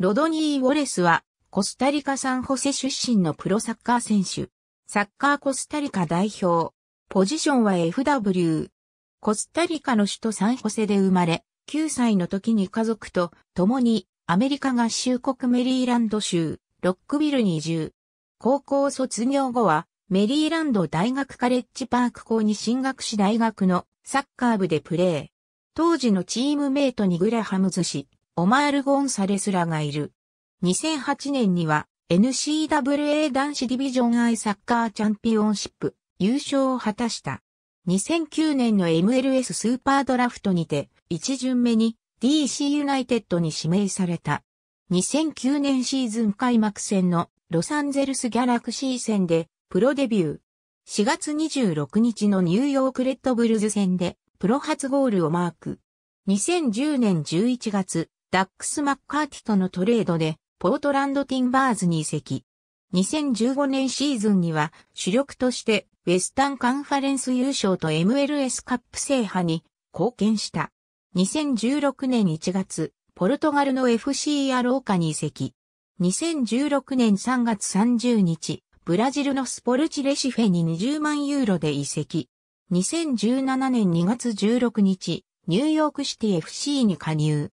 ロドニー・ウォレスは、コスタリカ・サンホセ出身のプロサッカー選手。サッカーコスタリカ代表。ポジションは FW。コスタリカの首都サンホセで生まれ、9歳の時に家族と共にアメリカ合衆国メリーランド州、ロックビルに移住。高校卒業後は、メリーランド大学カレッジパーク校に進学し大学のサッカー部でプレー。当時のチームメイトにグラハムズ氏、オマール・ゴンサレスらがいる。2008年には NCAA 男子ディビジョンアイサッカーチャンピオンシップ優勝を果たした。2009年の MLS スーパードラフトにて1巡目に DC ユナイテッドに指名された。2009年シーズン開幕戦のロサンゼルスギャラクシー戦でプロデビュー。4月26日のニューヨークレッドブルズ戦でプロ初ゴールをマーク。2010年11月、ダックス・マッカーティとのトレードで、ポートランド・ティンバーズに移籍。2015年シーズンには、主力として、ウェスタンカンファレンス優勝と MLS カップ制覇に貢献した。2016年1月、ポルトガルの FC アローカに移籍。2016年3月30日、ブラジルのスポルチレシフェに20万ユーロで移籍。2017年2月16日、ニューヨークシティ FC に加入。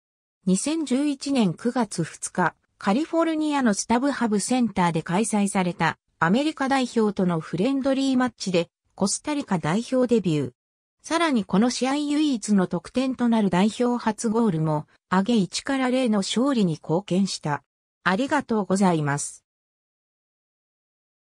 2011年9月2日、カリフォルニアのスタブハブセンターで開催されたアメリカ代表とのフレンドリーマッチでコスタリカ代表デビュー。さらにこの試合唯一の得点となる代表初ゴールも上げ1から0の勝利に貢献した。ありがとうございます。